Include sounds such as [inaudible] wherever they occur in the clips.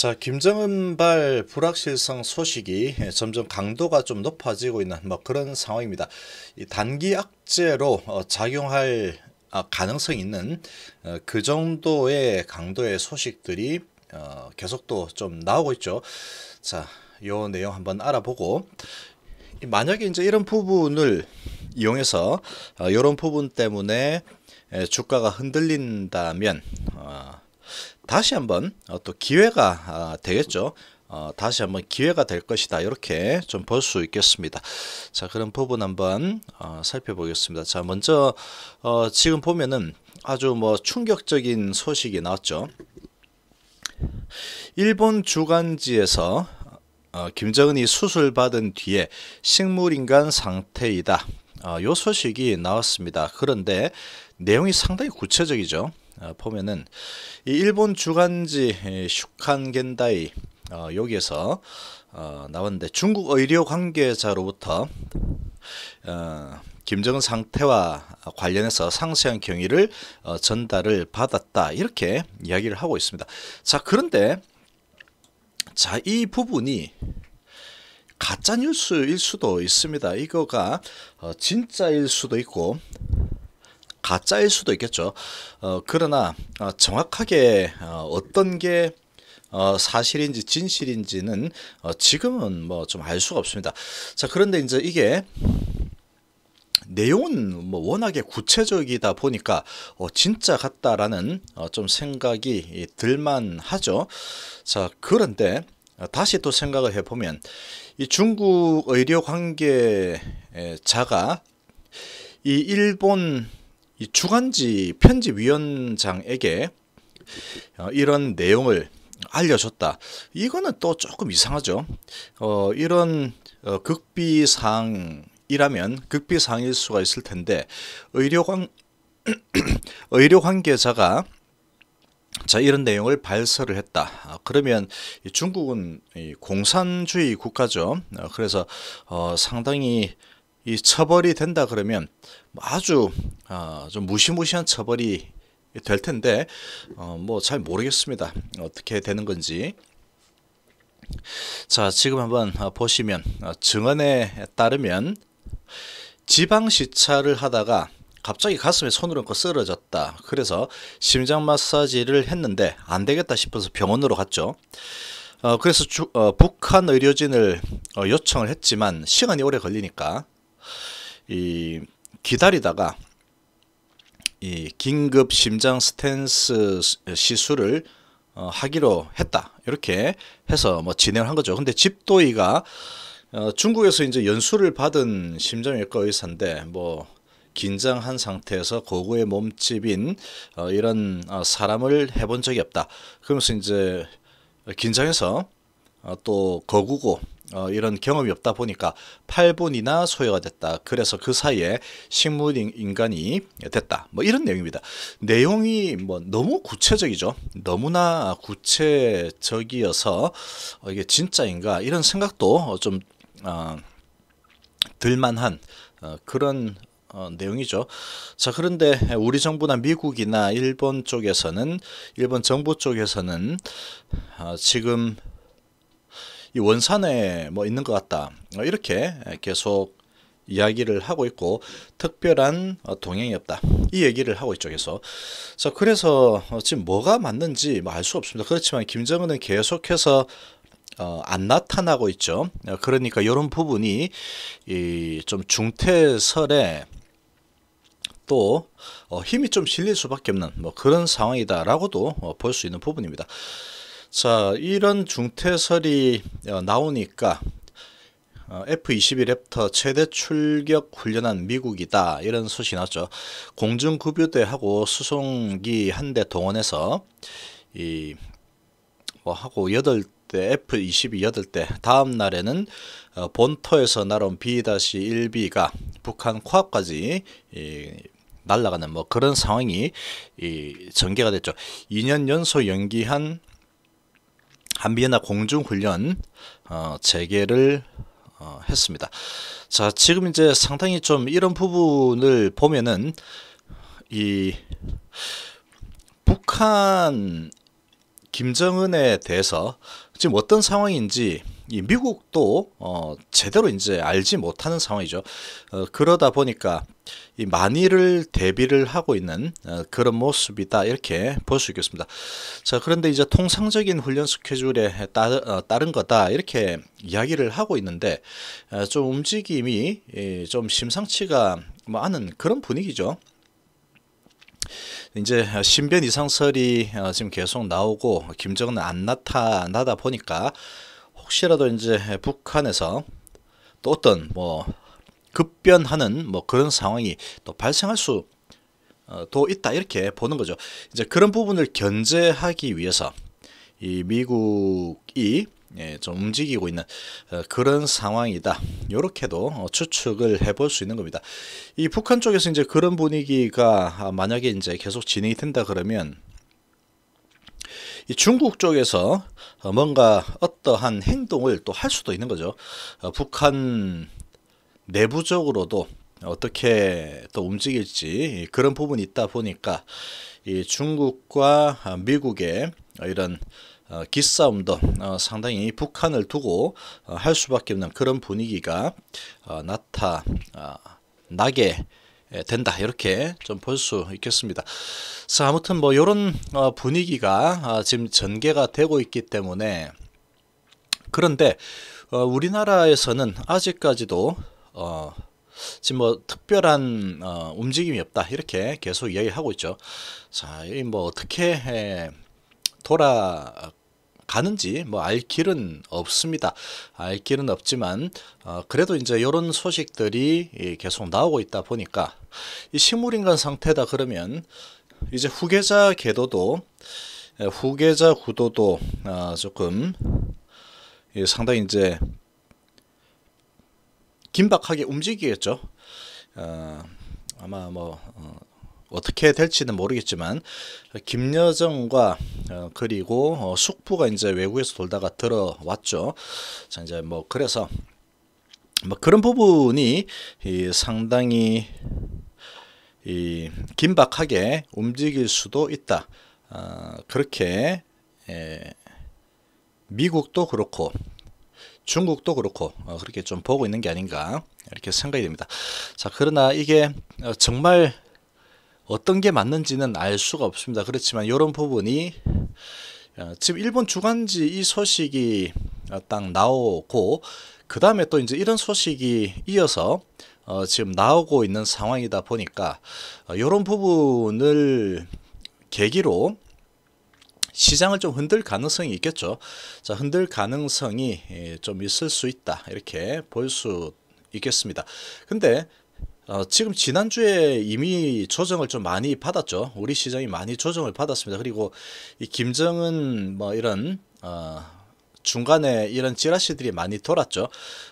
자, 김정은발 불확실성 소식이 예, 점점 강도가 좀 높아지고 있는 뭐 그런 상황입니다. 이 단기 악재로 어, 작용할 아, 가능성이 있는 어, 그 정도의 강도의 소식들이 어, 계속 또 좀 나오고 있죠. 자, 요 내용 한번 알아보고 만약에 이제 이런 부분을 이용해서 어, 이런 부분 때문에 주가가 흔들린다면 어, 다시 한번 어, 또 기회가 아, 되겠죠. 어, 다시 한번 기회가 될 것이다 이렇게 좀 볼 수 있겠습니다 자 그런 부분 한번 어, 살펴보겠습니다 자 먼저 어, 지금 보면은 아주 뭐 충격적인 소식이 나왔죠 일본 주간지에서 어, 김정은이 수술받은 뒤에 식물인간 상태이다 어, 요 소식이 나왔습니다 그런데 내용이 상당히 구체적이죠 어, 보면은 이 일본 주간지 슈칸 겐다이 어, 여기에서 어, 나왔는데 중국 의료 관계자로부터 어, 김정은 상태와 관련해서 상세한 경위를 어, 전달을 받았다 이렇게 이야기를 하고 있습니다. 자 그런데 자이 부분이 가짜 뉴스일 수도 있습니다. 이거가 어, 진짜일 수도 있고 가짜일 수도 있겠죠. 어, 그러나 어, 정확하게 어, 떤게 어, 사실인지 진실인지는 어, 지금은 뭐 좀 알 수가 없습니다. 자 그런데 이제 이게 내용은 뭐 워낙에 구체적이다 보니까 어, 진짜 같다라는 어, 좀 생각이 들만 하죠. 자 그런데 어, 다시 또 생각을 해보면 이 중국 의료 관계자가 이 일본 이 주간지 편집위원장에게 어, 이런 내용을 알려줬다. 이거는 또 조금 이상하죠. 어, 이런 어, 극비상이라면 극비상일 수가 있을 텐데 의료관 [clears throat] 의료 관계자가 자 이런 내용을 발설을 했다. 아, 그러면 이 중국은 이 공산주의 국가죠. 어, 그래서 어, 상당히 이 처벌이 된다 그러면 아주 어, 좀 무시무시한 처벌이 될 텐데 어, 뭐 잘 모르겠습니다. 어떻게 되는 건지. 자, 지금 한번 어, 보시면 어, 증언에 따르면 지방시찰을 하다가 갑자기 가슴에 손을 얹고 쓰러졌다. 그래서 심장 마사지를 했는데 안 되겠다 싶어서 병원으로 갔죠. 어, 그래서 주, 어, 북한 의료진을 어, 요청을 했지만 시간이 오래 걸리니까 이 기다리다가 이 긴급 심장 스탠스 시술을 어, 하기로 했다 이렇게 해서 뭐 진행을 한 거죠. 근데 집도이가 어, 중국에서 이제 연수를 받은 심장외과 의사인데 뭐 긴장한 상태에서 고구의 몸집인 어, 이런 어, 사람을 해본 적이 없다. 그러면서 이제 긴장해서 어, 또 거구고 어, 이런 경험이 없다 보니까 8분이나 소요가 됐다. 그래서 그 사이에 식물 인간이 됐다. 뭐 이런 내용입니다. 내용이 뭐 너무 구체적이죠. 너무나 구체적이어서 어, 이게 진짜인가 이런 생각도 어, 좀 어, 들만한 어, 그런 어, 내용이죠. 자, 그런데 우리 정부나 미국이나 일본 쪽에서는, 일본 정부 쪽에서는 어, 지금 이 원산에 뭐 있는 것 같다. 이렇게 계속 이야기를 하고 있고 특별한 어, 동향이 없다. 이 얘기를 하고 있죠. 그래서 자 그래서 어, 지금 뭐가 맞는지 뭐 알수 없습니다. 그렇지만 김정은은 계속해서 어, 안 나타나고 있죠. 어, 그러니까 이런 부분이 이좀 중퇴설에 또 어, 힘이 좀 실릴 수밖에 없는 뭐 그런 상황이다라고도 어, 볼수 있는 부분입니다. 자, 이런 중퇴설이 어, 나오니까 F-22 어, 랩터 최대 출격 훈련한 미국이다 이런 소식 이 났죠. 공중급유대하고 수송기 한 대 동원해서 이 뭐 하고 여덟 대 F-22 여덟 대 다음 날에는 어, 본토에서 날아온 B-1B가 북한 코앞까지 이 날아가는 뭐 그런 상황이 이 전개가 됐죠. 2년 연속 연기한 한비엔나 공중훈련 어, 재개를 어, 했습니다. 자, 지금 이제 상당히 좀 이런 부분을 보면은 이 북한 김정은에 대해서 지금 어떤 상황인지 이 미국도 어, 제대로 이제 알지 못하는 상황이죠. 어, 그러다 보니까 이 만일을 대비를 하고 있는 어, 그런 모습이다 이렇게 볼 수 있겠습니다. 자 그런데 이제 통상적인 훈련 스케줄에 따, 어, 따른 거다 이렇게 이야기를 하고 있는데 어, 좀 움직임이 예, 좀 심상치가 않은 그런 분위기죠. 이제 신변 이상설이 지금 계속 나오고 김정은안 나타나다 보니까 혹시라도 이제 북한에서 또 어떤 뭐 급변하는 뭐 그런 상황이 또 발생할 수도 어, 있다 이렇게 보는 거죠. 이제 그런 부분을 견제하기 위해서 이 미국이 예, 좀 움직이고 있는 어, 그런 상황이다. 이렇게도 어, 추측을 해볼 수 있는 겁니다. 이 북한 쪽에서 이제 그런 분위기가 아, 만약에 이제 계속 진행이 된다 그러면 이 중국 쪽에서 뭔가 어떠한 행동을 또 할 수도 있는 거죠. 북한 내부적으로도 어떻게 또 움직일지 그런 부분이 있다 보니까 이 중국과 미국의 이런 어, 기싸움도 어, 상당히 북한을 두고 어, 할 수밖에 없는 그런 분위기가 나타나게 된다 이렇게 좀 볼 수 있겠습니다. 자 아무튼 뭐 이런 분위기가 지금 전개가 되고 있기 때문에 그런데 우리나라에서는 아직까지도 어, 지금 뭐 특별한 어, 움직임이 없다 이렇게 계속 이야기하고 있죠. 자, 이 뭐 어떻게 해, 돌아가는지 뭐 알 길은 없습니다. 알 길은 없지만 어, 그래도 이제 이런 소식들이 계속 나오고 있다 보니까 이 식물인간 상태다 그러면 이제 후계자 궤도도 후계자 구도도 어, 조금 상당히 이제 긴박하게 움직이겠죠. 어, 아마 뭐 어, 어떻게 될지는 모르겠지만 김여정과 어, 그리고 어, 숙부가 이제 외국에서 돌다가 들어왔죠. 자 이제 뭐 그래서 뭐 그런 부분이 이, 상당히 이 긴박하게 움직일 수도 있다. 어, 그렇게 에, 예, 미국도 그렇고 중국도 그렇고 어, 그렇게 좀 보고 있는 게 아닌가 이렇게 생각이 됩니다. 자 그러나 이게 어, 정말 어떤 게 맞는지는 알 수가 없습니다. 그렇지만 이런 부분이 어, 지금 일본 주간지 이 소식이 딱 나오고 그 다음에 또 이제 이런 소식이 이어서 어 지금 나오고 있는 상황이다 보니까 이런 부분을 계기로 시장을 좀 흔들 가능성이 있겠죠. 자, 흔들 가능성이 예, 좀 있을 수 있다. 이렇게 볼 수 있겠습니다. 근데 어, 지금 지난주에 이미 조정을 좀 많이 받았죠. 우리 시장이 많이 조정을 받았습니다. 그리고 이 김정은 뭐 이런 어, 중간에 이런 지라시들이 많이 돌았죠.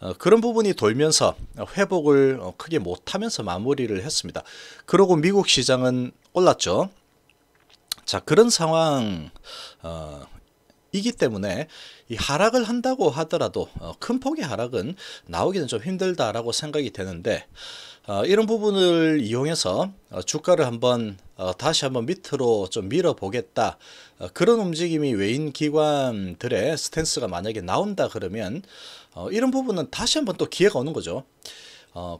어, 그런 부분이 돌면서 회복을 어, 크게 못하면서 마무리를 했습니다. 그러고 미국 시장은 올랐죠. 자, 그런 상황, 어, 이기 때문에 이 하락을 한다고 하더라도 어, 큰 폭의 하락은 나오기는 좀 힘들다라고 생각이 되는데 어, 이런 부분을 이용해서 주가를 한번 다시 한번 밑으로 좀 밀어보겠다 그런 움직임이 외인 기관들의 스탠스가 만약에 나온다 그러면 이런 부분은 다시 한번 또 기회가 오는 거죠.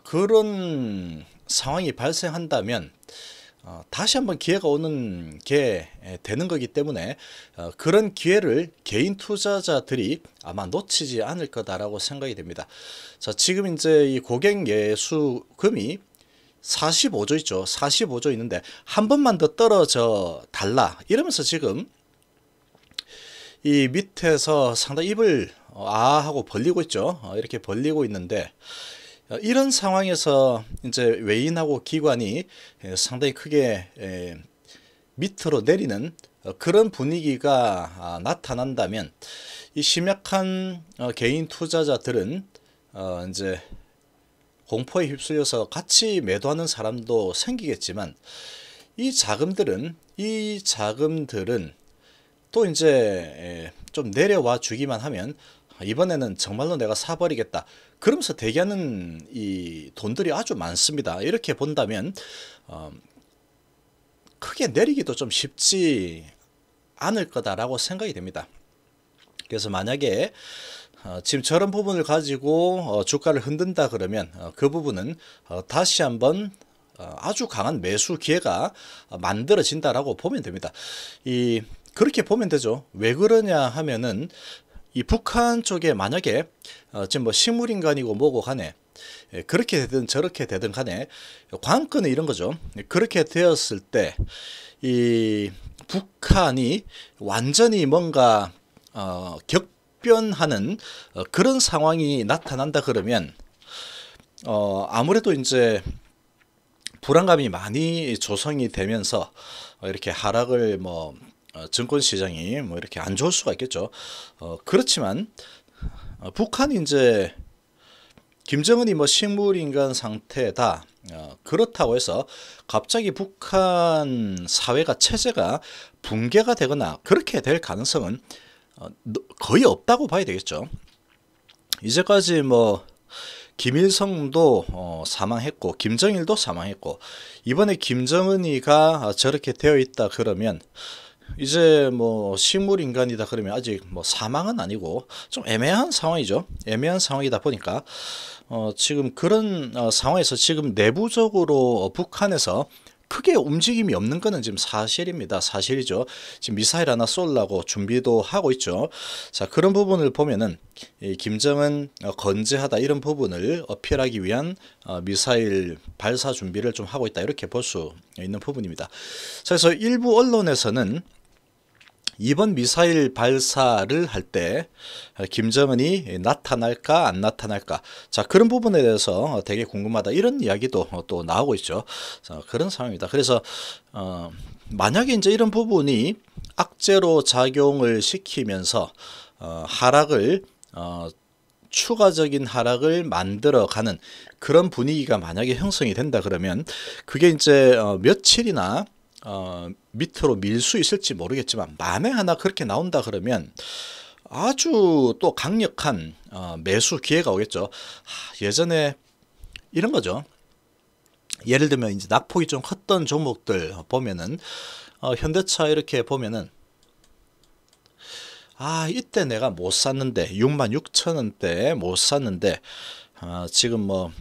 그런 상황이 발생한다면 어, 다시 한번 기회가 오는 게 되는 거기 때문에 어, 그런 기회를 개인 투자자들이 아마 놓치지 않을 거다라고 생각이 됩니다. 자, 지금 이제 이 고객 예수금이 45조 있죠. 45조 있는데 한 번만 더 떨어져 달라 이러면서 지금 이 밑에서 상당히 입을 어, 아 하고 벌리고 있죠. 어, 이렇게 벌리고 있는데 어, 이런 상황에서 이제 외인하고 기관이 예, 상당히 크게 예, 밑으로 내리는 어, 그런 분위기가 아, 나타난다면 이 심약한 어, 개인 투자자들은 이제 공포에 휩쓸려서 같이 매도하는 사람도 생기겠지만 이 자금들은 이 자금들은 또 이제 예, 좀 내려와 주기만 하면 아, 이번에는 정말로 내가 사버리겠다. 그러면서 대기하는 이 돈들이 아주 많습니다. 이렇게 본다면 어, 크게 내리기도 좀 쉽지 않을 거다라고 생각이 됩니다. 그래서 만약에 어, 지금 저런 부분을 가지고 어, 주가를 흔든다 그러면 어, 그 부분은 어, 다시 한번 어, 아주 강한 매수 기회가 만들어진다라고 보면 됩니다. 이 그렇게 보면 되죠. 왜 그러냐 하면은 이 북한 쪽에 만약에 어, 지금 뭐 식물인간이고 뭐고 간에 예, 그렇게 되든 저렇게 되든 간에 관건은 이런 거죠. 예, 그렇게 되었을 때 이 북한이 완전히 뭔가 어, 격변하는 어, 그런 상황이 나타난다 그러면 어, 아무래도 이제 불안감이 많이 조성이 되면서 이렇게 하락을 뭐 어, 증권 시장이 뭐 이렇게 안 좋을 수가 있겠죠. 어, 그렇지만 어, 북한 이제 김정은이 뭐 식물인간 상태다. 어, 그렇다고 해서 갑자기 북한 사회가 체제가 붕괴가 되거나 그렇게 될 가능성은 어, 거의 없다고 봐야 되겠죠. 이제까지 뭐 김일성도 어, 사망했고 김정일도 사망했고 이번에 김정은이가 저렇게 되어 있다 그러면 이제 뭐 식물 인간이다 그러면 아직 뭐 사망은 아니고 좀 애매한 상황이죠. 애매한 상황이다 보니까 어 지금 그런 어 상황에서 지금 내부적으로 어 북한에서 크게 움직임이 없는 거는 지금 사실입니다. 사실이죠. 지금 미사일 하나 쏠라고 준비도 하고 있죠. 자, 그런 부분을 보면은 이 김정은 어, 건재하다 이런 부분을 어필하기 위한 어, 미사일 발사 준비를 좀 하고 있다 이렇게 볼 수 있는 부분입니다. 자, 그래서 일부 언론에서는 이번 미사일 발사를 할때 아, 김정은이 나타날까 안 나타날까 자 그런 부분에 대해서 어, 되게 궁금하다 이런 이야기도 어, 또 나오고 있죠. 자, 그런 상황입니다. 그래서 어, 만약에 이제 이런 부분이 악재로 작용을 시키면서 어, 하락을 어, 추가적인 하락을 만들어가는 그런 분위기가 만약에 형성이 된다 그러면 그게 이제 어, 며칠이나 어, 밑으로 밀 수 있을지 모르겠지만 만에 하나 그렇게 나온다 그러면 아주 또 강력한 어, 매수 기회가 오겠죠. 하, 예전에 이런 거죠. 예를 들면 이제 낙폭이 좀 컸던 종목들 보면은 어, 현대차 이렇게 보면은 아 이때 내가 못 샀는데 6만 6천 원대못 샀는데 어, 지금 뭐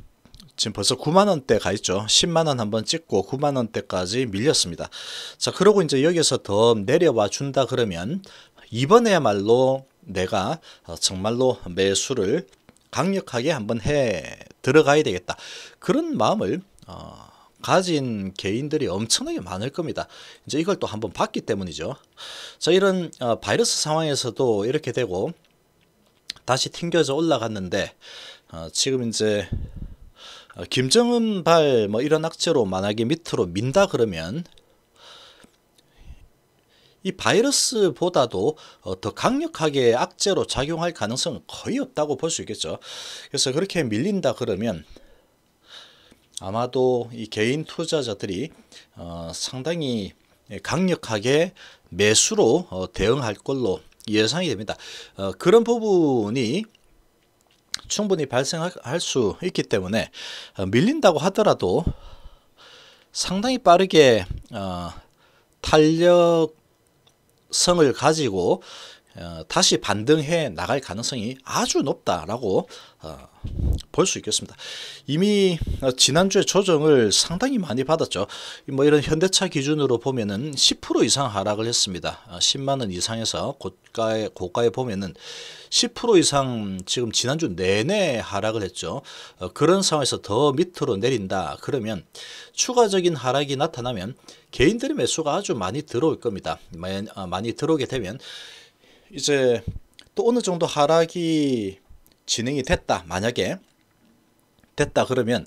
지금 벌써 9만원대 가 있죠. 10만원 한번 찍고 9만원대까지 밀렸습니다. 자 그러고 이제 여기서 더 내려와 준다 그러면 이번에야말로 내가 어, 정말로 매수를 강력하게 한번 해 들어가야 되겠다. 그런 마음을 어, 가진 개인들이 엄청나게 많을 겁니다. 이제 이걸 또 한번 봤기 때문이죠. 자, 이런 어, 바이러스 상황에서도 이렇게 되고 다시 튕겨져 올라갔는데 어, 지금 이제 어, 김정은 발뭐 이런 악재로 만약에 밑으로 민다 그러면 이 바이러스보다도 어, 더 강력하게 악재로 작용할 가능성은 거의 없다고 볼 수 있겠죠. 그래서 그렇게 밀린다 그러면 아마도 이 개인 투자자들이 어 상당히 강력하게 매수로 어 대응할 걸로 예상이 됩니다. 어 그런 부분이 충분히 발생할 수 있기 때문에 어, 밀린다고 하더라도 상당히 빠르게 어, 탄력성을 가지고 어, 다시 반등해 나갈 가능성이 아주 높다라고 어, 볼 수 있겠습니다. 이미 어, 지난주에 조정을 상당히 많이 받았죠. 뭐 이런 현대차 기준으로 보면은 10% 이상 하락을 했습니다. 10만 원 이상에서 고가에 고가에 보면은 10% 이상 지금 지난주 내내 하락을 했죠. 그런 상황에서 더 밑으로 내린다. 그러면 추가적인 하락이 나타나면 개인들의 매수가 아주 많이 들어올 겁니다. 많이 들어오게 되면 이제 또 어느 정도 하락이 진행이 됐다 만약에 됐다 그러면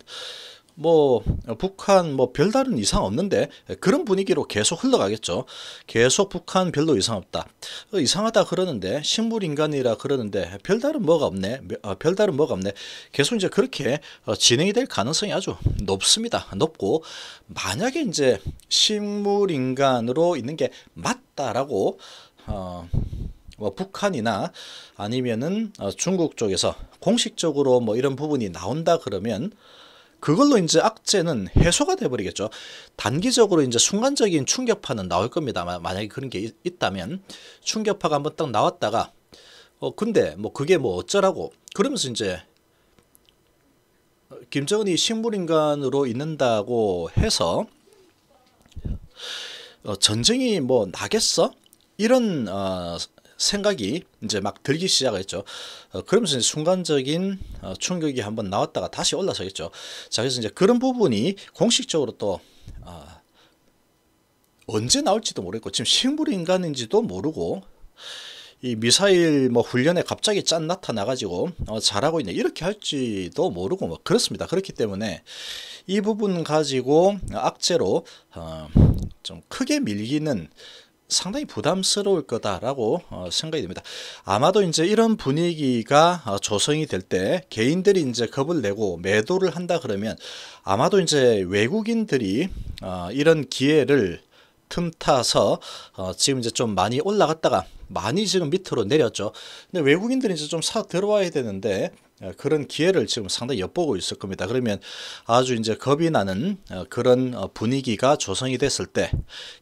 뭐 북한 뭐 별다른 이상 없는데 그런 분위기로 계속 흘러가겠죠 계속 북한 별로 이상 없다 어, 이상하다 그러는데 식물인간이라 그러는데 별다른 뭐가 없네 어, 별다른 뭐가 없네 계속 이제 그렇게 어, 진행이 될 가능성이 아주 높습니다 높고 만약에 이제 식물인간으로 있는 게 맞다라고 어, 뭐 북한이나 아니면은 어, 중국 쪽에서 공식적으로 뭐 이런 부분이 나온다 그러면 그걸로 이제 악재는 해소가 돼버리겠죠. 단기적으로 이제 순간적인 충격파는 나올 겁니다. 만약에 그런 게 있, 다면 충격파가 한번 딱 나왔다가 어 근데 뭐 그게 뭐 어쩌라고 그러면서 이제 김정은이 식물인간으로 있는다고 해서 어 전쟁이 뭐 나겠어? 이런 어 생각이 이제 막 들기 시작했죠. 어, 그러면서 이제 순간적인 어, 충격이 한번 나왔다가 다시 올라서겠죠. 자, 그래서 이제 그런 부분이 공식적으로 또 아, 언제 나올지도 모르겠고 지금 식물 인간인지도 모르고 이 미사일 뭐 훈련에 갑자기 짠 나타나가지고 어, 잘하고 있네 이렇게 할지도 모르고 뭐 그렇습니다. 그렇기 때문에 이 부분 가지고 악재로 어, 좀 크게 밀기는 상당히 부담스러울 거다라고 어, 생각이 됩니다. 아마도 이제 이런 분위기가 어, 조성이 될 때 개인들이 이제 겁을 내고 매도를 한다 그러면 아마도 이제 외국인들이 어, 이런 기회를 틈타서 지금 이제 좀 많이 올라갔다가 많이 지금 밑으로 내렸죠. 근데 외국인들이 이제 좀 사 들어와야 되는데 예, 그런 기회를 지금 상당히 엿보고 있을 겁니다. 그러면 아주 이제 겁이 나는 어, 그런 어, 분위기가 조성이 됐을 때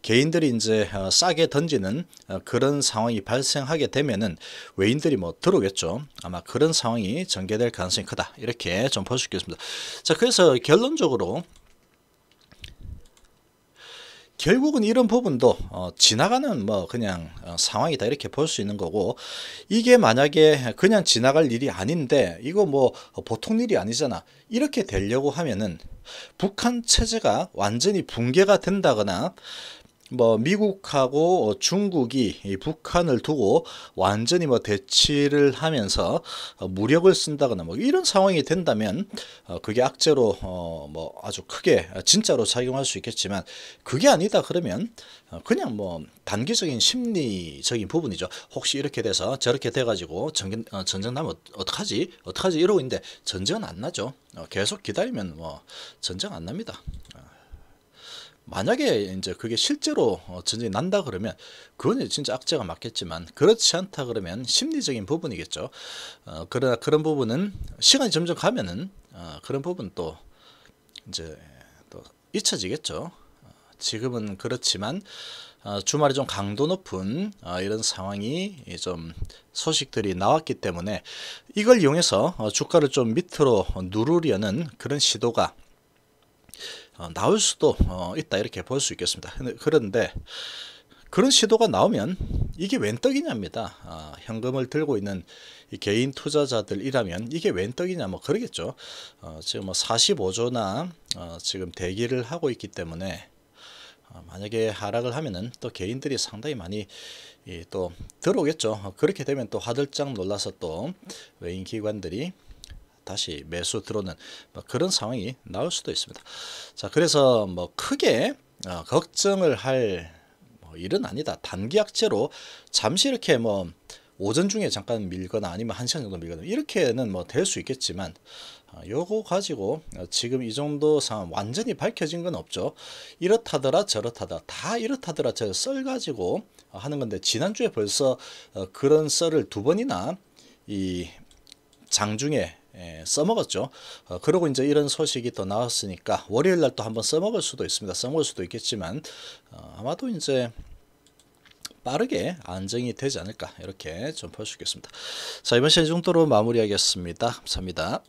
개인들이 이제 어, 싸게 던지는 그런 상황이 발생하게 되면은 외인들이 뭐 들어오겠죠. 아마 그런 상황이 전개될 가능성이 크다. 이렇게 좀볼수 있겠습니다. 자, 그래서 결론적으로 결국은 이런 부분도 어, 지나가는 뭐 그냥 어, 상황이다 이렇게 볼 수 있는 거고 이게 만약에 그냥 지나갈 일이 아닌데 이거 뭐 보통 일이 아니잖아 이렇게 되려고 하면은 북한 체제가 완전히 붕괴가 된다거나 뭐 미국하고 중국이 북한을 두고 완전히 뭐 대치를 하면서 어, 무력을 쓴다거나 뭐 이런 상황이 된다면 어, 그게 악재로 어, 뭐 아주 크게 진짜로 작용할 수 있겠지만 그게 아니다 그러면 그냥 뭐 단기적인 심리적인 부분이죠. 혹시 이렇게 돼서 저렇게 돼가지고 전쟁, 전쟁 나면 어떡하지? 어떡하지? 이러고 있는데 전쟁은 안 나죠. 계속 기다리면 뭐 전쟁 안 납니다. 만약에 이제 그게 실제로 어, 전쟁이 난다 그러면 그건 진짜 악재가 맞겠지만 그렇지 않다 그러면 심리적인 부분이겠죠. 어, 그러나 그런 부분은 시간이 점점 가면은 어, 그런 부분 또 이제 또 잊혀지겠죠. 어, 지금은 그렇지만 어, 주말에 좀 강도 높은 어, 이런 상황이 좀 소식들이 나왔기 때문에 이걸 이용해서 어, 주가를 좀 밑으로 누르려는 그런 시도가 어, 나올 수도 어, 있다 이렇게 볼 수 있겠습니다. 그런데 그런 시도가 나오면 이게 웬 떡이냐입니다. 아, 현금을 들고 있는 개인 투자자들이라면 이게 웬 떡이냐 뭐 그러겠죠. 어, 지금 뭐 45조나 어, 지금 대기를 하고 있기 때문에 어, 만약에 하락을 하면은 또 개인들이 상당히 많이 이, 또 들어오겠죠. 그렇게 되면 또 화들짝 놀라서 또 외인 기관들이 다시 매수 들어오는 뭐 그런 상황이 나올 수도 있습니다. 자, 그래서 뭐 크게 어, 걱정을 할 뭐 일은 아니다. 단기 악재로 잠시 이렇게 뭐 오전 중에 잠깐 밀거나 아니면 한 시간 정도 밀거나 이렇게는 뭐 될 수 있겠지만 어, 요거 가지고 어, 지금 이 정도 상황 완전히 밝혀진 건 없죠 이렇다더라 저렇다더라 다 이렇다더라 저 썰 가지고 하는 건데 지난주에 벌써 어, 그런 썰을 두 번이나 이 장중에 예, 써먹었죠. 어, 그리고 이제 이런 소식이 또 나왔으니까 월요일 날 또 한번 써먹을 수도 있습니다. 써먹을 수도 있겠지만 어, 아마도 이제 빠르게 안정이 되지 않을까 이렇게 좀수있겠습니다자 이번 시간 이 정도로 마무리하겠습니다. 감사합니다.